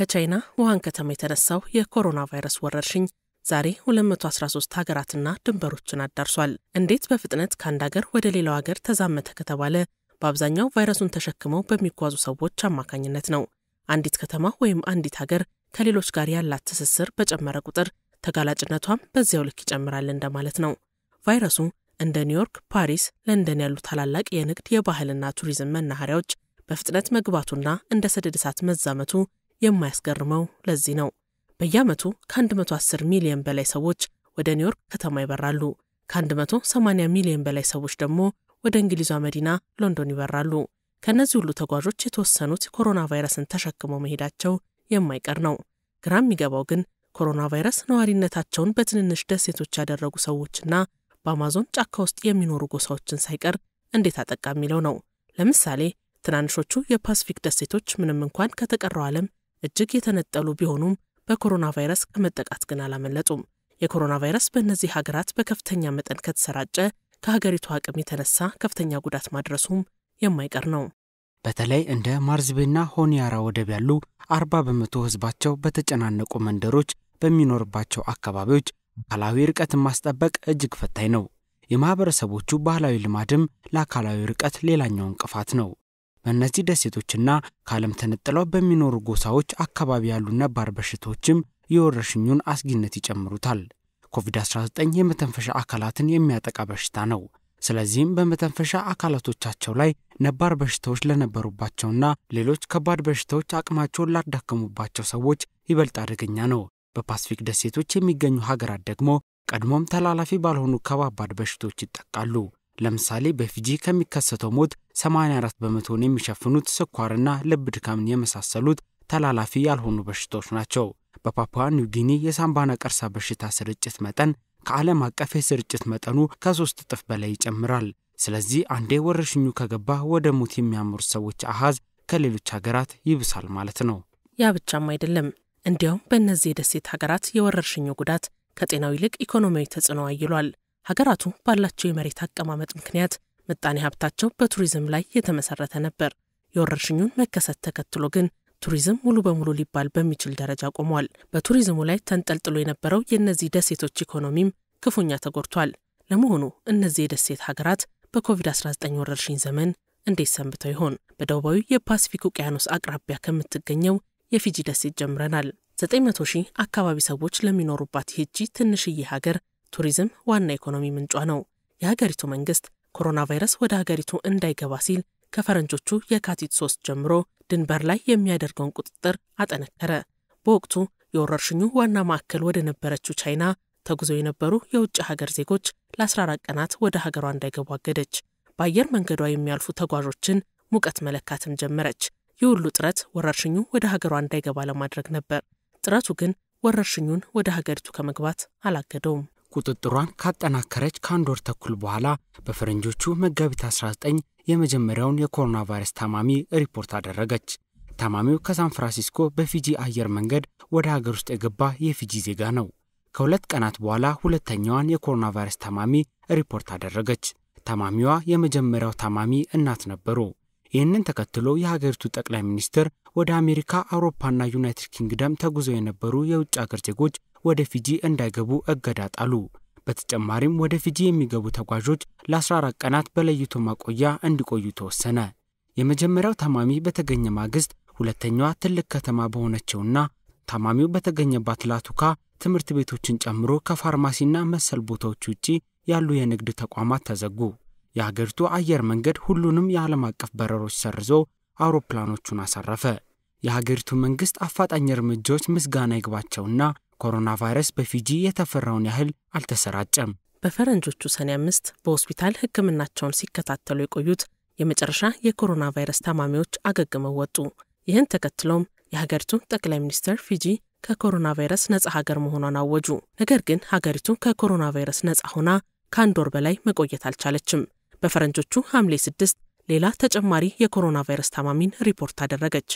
ከቻይና ውሃን ከተማ የተነሳው የኮሮና ቫይረስ ወረርሽኝ ዛሬ 213 ሀገራትና ድንበሮችን አዳርሷል። እንዴት በፍጥነት ከአንድ ሀገር ወደ ሌላው ሀገር ተዛመተ ከተባለ በአብዛኛው ቫይረሱን ተሸክመው በሚጓዙ ሰዎች አማካኝነት ነው። አንዲት ከተማ ወይም አንዲት ሀገር ከሌሎች ጋር ያላት ትስስር በጨመረ ቁጥር ተጋላጭነቷም በዚያው ልክ ይጨምራል እንደማለት ነው። ቫይረሱ እንደ ኒውዮርክ፣ ፓሪስ፣ ለንደን ያሉ ታላላቅ የንግድ የባህልና ቱሪዝም መናኸሪያዎች በፍጥነት መግባቱና እንደ ሰደድ እሳት መዛመቱ የማያስገርመው ለዚህ ነው። በየዓመቱ ከ110 ሚሊዮን በላይ ሰዎች ወደ ኒውዮርክ ከተማ ይበራሉ። ከ180 ሚሊዮን በላይ ሰዎች ደግሞ ወደ እንግሊዟ መዲና ሎንዶን ይበራሉ። ከእነዚህ ሁሉ ተጓዦች የተወሰኑት ኮሮና ቫይረስን ተሸክመው መሄዳቸው የማይቀር ነው። ግራ የሚገባው ግን ኮሮና ቫይረስ ነዋሪነታቸውን በትንንሽ ደሴቶች ያደረጉ ሰዎችና በአማዞን ጫካ ውስጥ የሚኖሩ ጎሳዎችን ሳይቀር እንዴት አጠቃ የሚለው ነው። ለምሳሌ ትናንሾቹ የፓስፊክ ደሴቶች ምንም እንኳን ከተቀረው ዓለም እጅግ የተነጠሉ ቢሆኑም በኮሮና ቫይረስ ከመጠቃት ግን አላመለጡም። የኮሮና ቫይረስ በእነዚህ ሀገራት በከፍተኛ መጠን ከተሰራጨ ከሀገሪቱ አቅም የተነሳ ከፍተኛ ጉዳት ማድረሱም የማይቀር ነው። በተለይ እንደ ማርዝቤና ሆኒያራ ወደብ ያሉ አርባ በመቶ ህዝባቸው በተጨናነቁ መንደሮች በሚኖርባቸው አካባቢዎች አካላዊ ርቀትን ማስጠበቅ እጅግ ፈታኝ ነው። የማህበረሰቦቹ ባህላዊ ልማድም ለአካላዊ ርቀት ሌላኛው እንቅፋት ነው። በእነዚህ ደሴቶችና ከዓለም ተነጥለው በሚኖሩ ጎሳዎች አካባቢ ያሉ ነባር በሽታዎችም የወረርሽኙን አስጊነት ይጨምሩታል። ኮቪድ-19 የመተንፈሻ አካላትን የሚያጠቃ በሽታ ነው። ስለዚህም በመተንፈሻ አካላቶቻቸው ላይ ነባር በሽታዎች ለነበሩባቸውና ሌሎች ከባድ በሽታዎች አቅማቸውን ላዳከሙባቸው ሰዎች ይበልጥ አደገኛ ነው። በፓስፊክ ደሴቶች የሚገኙ ሀገራት ደግሞ ቀድሞም ተላላፊ ባልሆኑ ከባባድ በሽታዎች ይጠቃሉ። ለምሳሌ በፊጂ ከሚከሰተው ሞት 84 በመቶን የሚሸፍኑት ስኳርና ልብ ድካምን የመሳሰሉት ተላላፊ ያልሆኑ በሽታዎች ናቸው። በፓፑዋ ኒውጊኒ የሳምባ ነቀርሳ በሽታ ስርጭት መጠን ከዓለም አቀፍ የስርጭት መጠኑ ከሶስት እጥፍ በላይ ይጨምራል። ስለዚህ አንዴ ወረርሽኙ ከገባ ወደ ሞት የሚያምሩ ሰዎች አሃዝ ከሌሎች ሀገራት ይብሳል ማለት ነው። ያ ብቻም አይደለም። እንዲያውም በእነዚህ የደሴት ሀገራት የወረርሽኙ ጉዳት ከጤናው ይልቅ ኢኮኖሚያዊ ተጽዕኖ አይሏል። ሀገራቱ ባላቸው የመሬት አቀማመጥ ምክንያት ምጣኔ ሀብታቸው በቱሪዝም ላይ የተመሰረተ ነበር። የወረርሽኙን መከሰት ተከትሎ ግን ቱሪዝም ሙሉ በሙሉ ሊባል በሚችል ደረጃ ቆሟል። በቱሪዝሙ ላይ ተንጠልጥሎ የነበረው የእነዚህ ደሴቶች ኢኮኖሚም ክፉኛ ተጎድቷል። ለመሆኑ እነዚህ የደሴት ሀገራት በኮቪድ-19 ወረርሽኝ ዘመን እንዴት ሰንብተው ይሆን? በደቡባዊ የፓሲፊክ ውቅያኖስ አቅራቢያ ከምትገኘው የፊጂ ደሴት ጀምረናል። 900 ሺህ አካባቢ ሰዎች ለሚኖሩባት ይህቺ ትንሽዬ ሀገር ቱሪዝም ዋና ኢኮኖሚ ምንጯ ነው። የሀገሪቱ መንግስት ኮሮና ቫይረስ ወደ ሀገሪቱ እንዳይገባ ሲል ከፈረንጆቹ የካቲት ሶስት ጀምሮ ድንበር ላይ የሚያደርገውን ቁጥጥር አጠነከረ። በወቅቱ የወረርሽኙ ዋና ማዕከል ወደ ነበረችው ቻይና ተጉዘው የነበሩ የውጭ ሀገር ዜጎች ለ14 ቀናት ወደ ሀገሯ እንዳይገቡ አገደች። በአየር መንገዷ የሚያልፉ ተጓዦችን ሙቀት መለካትም ጀመረች። ይህ ሁሉ ጥረት ወረርሽኙ ወደ ሀገሯ እንዳይገባ ለማድረግ ነበር። ጥረቱ ግን ወረርሽኙን ወደ ሀገሪቱ ከመግባት አላገደውም። ቁጥጥሯን ካጠናከረች ከአንድ ወር ተኩል በኋላ በፈረንጆቹ መጋቢት 19 የመጀመሪያውን የኮሮና ቫይረስ ታማሚ ሪፖርት አደረገች። ታማሚው ከሳን ፍራንሲስኮ በፊጂ አየር መንገድ ወደ ሀገር ውስጥ የገባ የፊጂ ዜጋ ነው። ከሁለት ቀናት በኋላ ሁለተኛዋን የኮሮና ቫይረስ ታማሚ ሪፖርት አደረገች። ታማሚዋ የመጀመሪያው ታማሚ እናት ነበሩ። ይህንን ተከትሎ የሀገሪቱ ጠቅላይ ሚኒስትር ወደ አሜሪካ፣ አውሮፓና ዩናይትድ ኪንግደም ተጉዘው የነበሩ የውጭ አገር ዜጎች ወደ ፊጂ እንዳይገቡ እገዳ ጣሉ። በተጨማሪም ወደ ፊጂ የሚገቡ ተጓዦች ለ14 ቀናት በለይቶ ማቆያ እንዲቆዩ ተወሰነ። የመጀመሪያው ታማሚ በተገኘ ማግስት ሁለተኛዋ ትልቅ ከተማ በሆነችውና ታማሚው በተገኘባት ላቱካ ትምህርት ቤቶችን ጨምሮ ከፋርማሲና መሰል ቦታዎች ውጪ ያሉ የንግድ ተቋማት ተዘጉ። የሀገሪቱ አየር መንገድ ሁሉንም የዓለም አቀፍ በረሮች ሰርዞ አውሮፕላኖቹን አሳረፈ። የሀገሪቱ መንግሥት አፋጣኝ እርምጃዎች ምስጋና ይግባቸውና ኮሮና ቫይረስ በፊጂ የተፈራውን ያህል አልተሰራጨም። በፈረንጆቹ ሰኔ አምስት በሆስፒታል ሕክምናቸውን ሲከታተሉ የቆዩት የመጨረሻ የኮሮና ቫይረስ ታማሚዎች አገግመው ወጡ። ይህን ተከትሎም የሀገሪቱ ጠቅላይ ሚኒስትር ፊጂ ከኮሮና ቫይረስ ነጻ ሀገር መሆኗን አወጁ። ነገር ግን ሀገሪቱ ከኮሮና ቫይረስ ነጻ ሆና ከአንድ ወር በላይ መቆየት አልቻለችም። በፈረንጆቹ ሐምሌ ስድስት ሌላ ተጨማሪ የኮሮና ቫይረስ ታማሚን ሪፖርት አደረገች።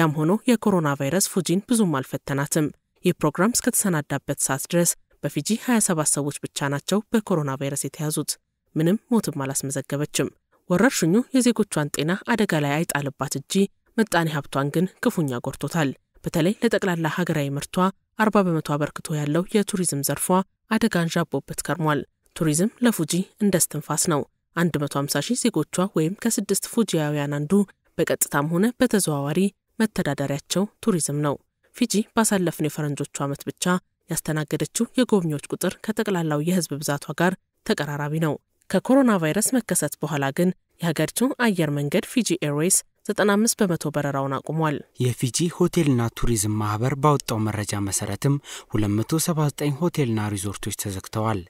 ያም ሆኖ የኮሮና ቫይረስ ፉጂን ብዙም አልፈተናትም። ይህ ፕሮግራም እስከተሰናዳበት ሰዓት ድረስ በፊጂ 27 ሰዎች ብቻ ናቸው በኮሮና ቫይረስ የተያዙት። ምንም ሞትም አላስመዘገበችም። ወረርሽኙ የዜጎቿን ጤና አደጋ ላይ አይጣልባት እንጂ ምጣኔ ሀብቷን ግን ክፉኛ ጎድቶታል። በተለይ ለጠቅላላ ሀገራዊ ምርቷ 40 በመቶ አበርክቶ ያለው የቱሪዝም ዘርፏ አደጋ አንዣቦበት ከርሟል። ቱሪዝም ለፉጂ እንደ እስትንፋስ ነው። 150 ሺህ ዜጎቿ ወይም ከስድስት ፉጂያውያን አንዱ በቀጥታም ሆነ በተዘዋዋሪ መተዳደሪያቸው ቱሪዝም ነው። ፊጂ ባሳለፍነው የፈረንጆቹ ዓመት ብቻ ያስተናገደችው የጎብኚዎች ቁጥር ከጠቅላላው የህዝብ ብዛቷ ጋር ተቀራራቢ ነው። ከኮሮና ቫይረስ መከሰት በኋላ ግን የሀገሪቱ አየር መንገድ ፊጂ ኤርዌይስ 95 በመቶ በረራውን አቁሟል። የፊጂ ሆቴልና ቱሪዝም ማህበር ባወጣው መረጃ መሰረትም 279 ሆቴልና ሪዞርቶች ተዘግተዋል።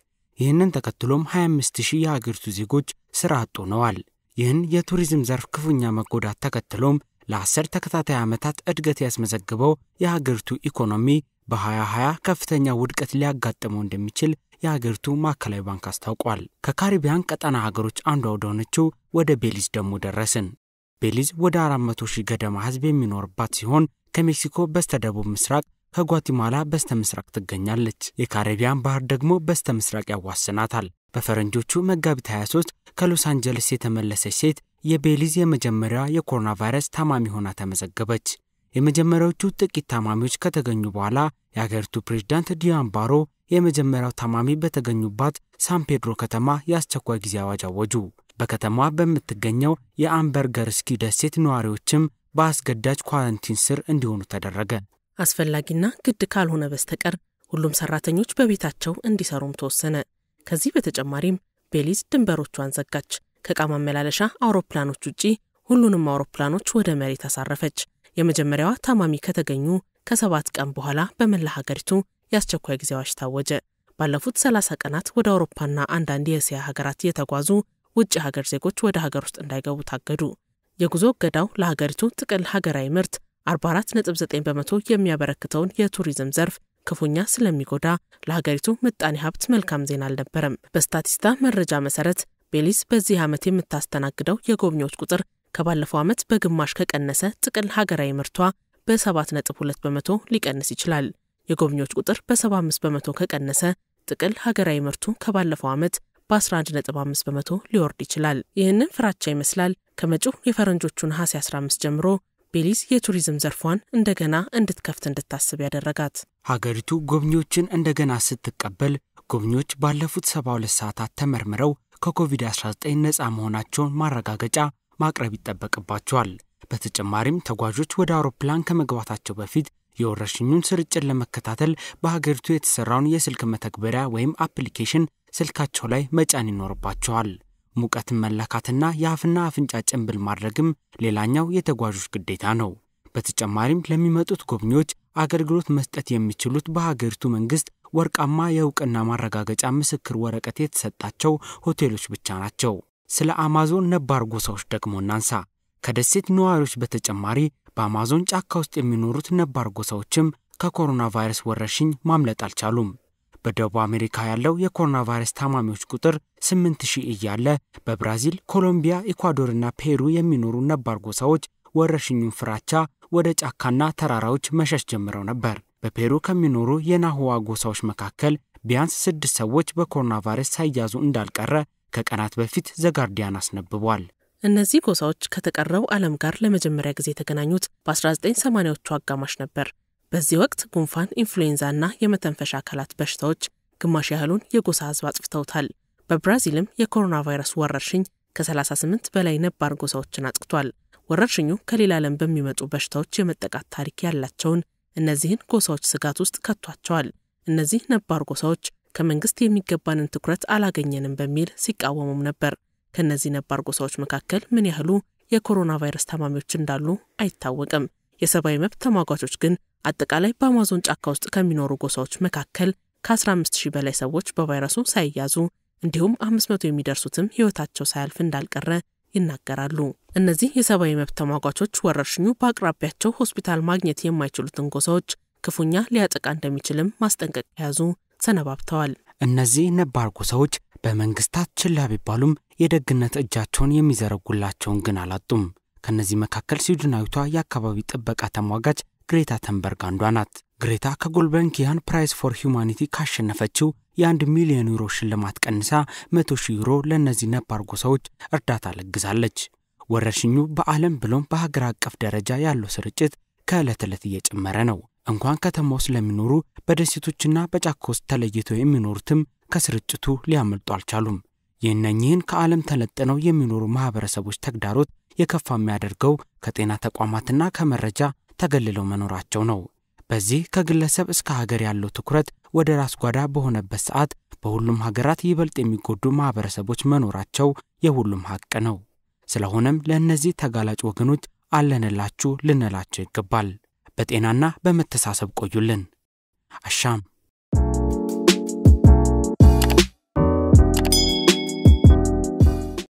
ይህንን ተከትሎም 25 ሺህ የሀገሪቱ ዜጎች ስራ አጥ ሆነዋል። ይህን የቱሪዝም ዘርፍ ክፉኛ መጎዳት ተከትሎም ለአስር ተከታታይ ዓመታት እድገት ያስመዘግበው የሀገሪቱ ኢኮኖሚ በ2020 ከፍተኛ ውድቀት ሊያጋጥመው እንደሚችል የሀገሪቱ ማዕከላዊ ባንክ አስታውቋል። ከካሪቢያን ቀጠና ሀገሮች አንዷ ወደሆነችው ወደ ቤሊዝ ደግሞ ደረስን። ቤሊዝ ወደ 400 ሺህ ገደማ ህዝብ የሚኖርባት ሲሆን ከሜክሲኮ በስተደቡብ ምስራቅ ከጓቲማላ በስተ ምስራቅ ትገኛለች። የካሪቢያን ባህር ደግሞ በስተ ምስራቅ ያዋስናታል። በፈረንጆቹ መጋቢት 23 ከሎስ አንጀለስ የተመለሰች ሴት የቤሊዝ የመጀመሪያ የኮሮና ቫይረስ ታማሚ ሆና ተመዘገበች። የመጀመሪያዎቹ ጥቂት ታማሚዎች ከተገኙ በኋላ የአገሪቱ ፕሬዝዳንት ዲያን ባሮ የመጀመሪያው ታማሚ በተገኙባት ሳን ፔድሮ ከተማ የአስቸኳይ ጊዜ አዋጅ አወጁ። በከተማዋ በምትገኘው የአምበርገርስኪ ደሴት ነዋሪዎችም በአስገዳጅ ኳረንቲን ስር እንዲሆኑ ተደረገ። አስፈላጊና ግድ ካልሆነ በስተቀር ሁሉም ሰራተኞች በቤታቸው እንዲሰሩም ተወሰነ። ከዚህ በተጨማሪም ቤሊዝ ድንበሮቿን ዘጋች። ከእቃ ማመላለሻ አውሮፕላኖች ውጪ ሁሉንም አውሮፕላኖች ወደ መሬት አሳረፈች። የመጀመሪያዋ ታማሚ ከተገኙ ከሰባት ቀን በኋላ በመላ ሀገሪቱ የአስቸኳይ ጊዜ አዋጅ ታወጀ። ባለፉት 30 ቀናት ወደ አውሮፓና አንዳንድ የእስያ ሀገራት የተጓዙ ውጭ ሀገር ዜጎች ወደ ሀገር ውስጥ እንዳይገቡ ታገዱ። የጉዞ እገዳው ለሀገሪቱ ጥቅል ሀገራዊ ምርት 44.9 በመቶ የሚያበረክተውን የቱሪዝም ዘርፍ ክፉኛ ስለሚጎዳ ለሀገሪቱ ምጣኔ ሀብት መልካም ዜና አልነበረም። በስታቲስታ መረጃ መሰረት ቤሊዝ በዚህ ዓመት የምታስተናግደው የጎብኚዎች ቁጥር ከባለፈው ዓመት በግማሽ ከቀነሰ ጥቅል ሀገራዊ ምርቷ በ7.2 በመቶ ሊቀንስ ይችላል። የጎብኚዎች ቁጥር በ75 በመቶ ከቀነሰ ጥቅል ሀገራዊ ምርቱ ከባለፈው ዓመት በ11.5 በመቶ ሊወርድ ይችላል። ይህንን ፍራቻ ይመስላል ከመጪው የፈረንጆቹ ነሐሴ 15 ጀምሮ ቤሊዝ የቱሪዝም ዘርፏን እንደገና እንድትከፍት እንድታስብ ያደረጋት። ሀገሪቱ ጎብኚዎችን እንደገና ስትቀበል ጎብኚዎች ባለፉት 72 ሰዓታት ተመርምረው ከኮቪድ-19 ነፃ መሆናቸውን ማረጋገጫ ማቅረብ ይጠበቅባቸዋል። በተጨማሪም ተጓዦች ወደ አውሮፕላን ከመግባታቸው በፊት የወረርሽኙን ስርጭት ለመከታተል በሀገሪቱ የተሰራውን የስልክ መተግበሪያ ወይም አፕሊኬሽን ስልካቸው ላይ መጫን ይኖርባቸዋል። ሙቀትን መለካትና የአፍና አፍንጫ ጭንብል ማድረግም ሌላኛው የተጓዦች ግዴታ ነው። በተጨማሪም ለሚመጡት ጎብኚዎች አገልግሎት መስጠት የሚችሉት በሀገሪቱ መንግስት ወርቃማ የእውቅና ማረጋገጫ ምስክር ወረቀት የተሰጣቸው ሆቴሎች ብቻ ናቸው። ስለ አማዞን ነባር ጎሳዎች ደግሞ እናንሳ። ከደሴት ነዋሪዎች በተጨማሪ በአማዞን ጫካ ውስጥ የሚኖሩት ነባር ጎሳዎችም ከኮሮና ቫይረስ ወረርሽኝ ማምለጥ አልቻሉም። በደቡብ አሜሪካ ያለው የኮሮና ቫይረስ ታማሚዎች ቁጥር 8ምን ሺህ እያለ በብራዚል፣ ኮሎምቢያ፣ ኢኳዶርና ፔሩ የሚኖሩ ነባር ጎሳዎች ወረርሽኙን ፍራቻ ወደ ጫካና ተራራዎች መሸሽ ጀምረው ነበር። በፔሩ ከሚኖሩ የናሁዋ ጎሳዎች መካከል ቢያንስ ስድስት ሰዎች በኮሮና ቫይረስ ሳይያዙ እንዳልቀረ ከቀናት በፊት ዘጋርዲያን አስነብቧል። እነዚህ ጎሳዎች ከተቀረው ዓለም ጋር ለመጀመሪያ ጊዜ የተገናኙት በ1980ዎቹ አጋማሽ ነበር። በዚህ ወቅት ጉንፋን፣ ኢንፍሉዌንዛ እና የመተንፈሻ አካላት በሽታዎች ግማሽ ያህሉን የጎሳ ህዝብ አጥፍተውታል። በብራዚልም የኮሮና ቫይረስ ወረርሽኝ ከ38 በላይ ነባር ጎሳዎችን አጥቅቷል። ወረርሽኙ ከሌላ ዓለም በሚመጡ በሽታዎች የመጠቃት ታሪክ ያላቸውን እነዚህን ጎሳዎች ስጋት ውስጥ ከቷቸዋል። እነዚህ ነባር ጎሳዎች ከመንግስት የሚገባንን ትኩረት አላገኘንም በሚል ሲቃወሙም ነበር። ከእነዚህ ነባር ጎሳዎች መካከል ምን ያህሉ የኮሮና ቫይረስ ታማሚዎች እንዳሉ አይታወቅም። የሰብአዊ መብት ተሟጓቾች ግን አጠቃላይ በአማዞን ጫካ ውስጥ ከሚኖሩ ጎሳዎች መካከል ከ15 ሺህ በላይ ሰዎች በቫይረሱ ሳይያዙ እንዲሁም 500 የሚደርሱትም ህይወታቸው ሳያልፍ እንዳልቀረ ይናገራሉ። እነዚህ የሰብአዊ መብት ተሟጓቾች ወረርሽኙ በአቅራቢያቸው ሆስፒታል ማግኘት የማይችሉትን ጎሳዎች ክፉኛ ሊያጠቃ እንደሚችልም ማስጠንቀቅ የያዙ ሰነባብተዋል። እነዚህ ነባር ጎሳዎች በመንግስታት ችላ ቢባሉም የደግነት እጃቸውን የሚዘረጉላቸውን ግን አላጡም። ከእነዚህ መካከል ስዊድናዊቷ የአካባቢ ጥበቃ ተሟጋጅ ግሬታ ተንበርግ አንዷ ናት። ግሬታ ከጎልበንኪያን ፕራይስ ፎር ሂውማኒቲ ካሸነፈችው የአንድ ሚሊዮን ዩሮ ሽልማት ቀንሳ መቶ ሺህ ዩሮ ለእነዚህ ነባር ጎሳዎች እርዳታ ለግዛለች። ወረርሽኙ በዓለም ብሎም በሀገር አቀፍ ደረጃ ያለው ስርጭት ከዕለት ዕለት እየጨመረ ነው። እንኳን ከተማ ውስጥ ለሚኖሩ በደሴቶችና በጫካ ውስጥ ተለይተው የሚኖሩትም ከስርጭቱ ሊያመልጡ አልቻሉም። የእነኚህን ከዓለም ተለጥነው የሚኖሩ ማህበረሰቦች ተግዳሮት የከፋ የሚያደርገው ከጤና ተቋማትና ከመረጃ ተገልለው መኖራቸው ነው። በዚህ ከግለሰብ እስከ ሀገር ያለው ትኩረት ወደ ራስ ጓዳ በሆነበት ሰዓት በሁሉም ሀገራት ይበልጥ የሚጎዱ ማህበረሰቦች መኖራቸው የሁሉም ሀቅ ነው። ስለሆነም ለእነዚህ ተጋላጭ ወገኖች አለንላችሁ ልንላቸው ይገባል። በጤናና በመተሳሰብ ቆዩልን። አሻም